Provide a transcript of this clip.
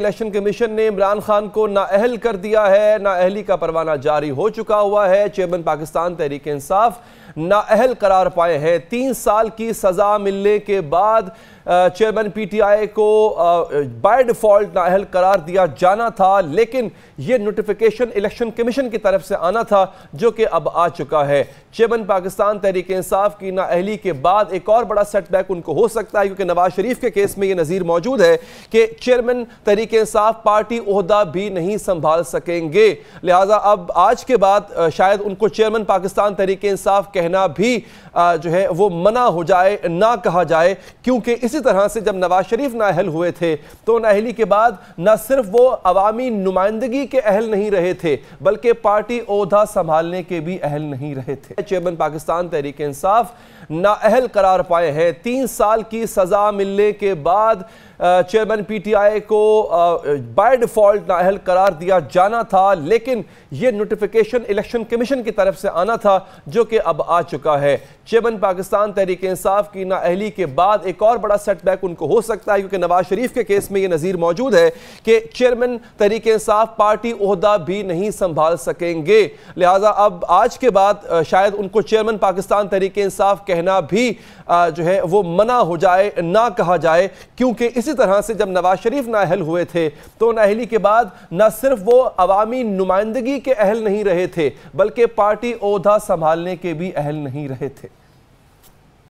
election commission ने इमरान खान को नाअहल कर दिया है नाअहली का परवाना जारी हो चुका हुआ है चेयरमैन पाकिस्तान तहरीक इंसाफ नाअहल करार पाए हैं तीन साल की सज़ा मिलने के बाद चेयरमैन पीटीआई को बाय डिफ़ॉल्ट नाअहल करार दिया जाना था लेकिन यह नोटिफिकेशन इलेक्शन कमीशन की तरफ से आना था जो कि अब आ चुका है चेयरमैन पाकिस्तान तहरीक इंसाफ की नाअहली के बाद एक और बड़ा सेटबैक उनको हो सकता है क्योंकि नवाज शरीफ के केस में यह नज़ीर मौजूद है कि चेयरमैन तहरीक तहरीक इंसाफ पार्टी अहदा भी नहीं संभाल सकेंगे लिहाजा अब आज के बाद शायद उनको चेयरमैन पाकिस्तान तहरीक इंसाफ कहना भी जो है वो मना हो जाए ना कहा जाए क्योंकि इसी तरह से जब नवाज शरीफ नाहल हुए थे तो नाहली के बाद न सिर्फ वो अवामी नुमाइंदगी के अहल नहीं रहे थे बल्कि पार्टी अहदा संभालने के भी अहल नहीं रहे थे चेयरमैन पाकिस्तान तहरीक इंसाफ नाअहल करार पाए हैं तीन साल की सज़ा मिलने के बाद चेयरमैन पीटीआई को बाय डिफ़ॉल्ट नाअहल करार दिया जाना था लेकिन ये नोटिफिकेशन इलेक्शन कमीशन की तरफ से आना था जो कि अब आ चुका है चेयरमैन पाकिस्तान तहरीक इंसाफ की नाअहली के बाद एक और बड़ा सेटबैक उनको हो सकता है क्योंकि नवाज शरीफ के केस में यह नज़ीर मौजूद है कि चेयरमैन तहरीक इंसाफ पार्टी अहदा भी नहीं संभाल सकेंगे लिहाजा अब आज के बाद शायद उनको चेयरमैन पाकिस्तान तहरीक इंसाफ कहना भी जो है वो मना हो जाए ना कहा जाए क्योंकि इसी तरह से जब नवाज शरीफ नाअहल हुए हुए थे तो नहली के बाद न सिर्फ वो अवामी नुमाइंदगी के अहल नहीं रहे थे बल्कि पार्टी अहदा संभालने के भी अहल नहीं रहे थे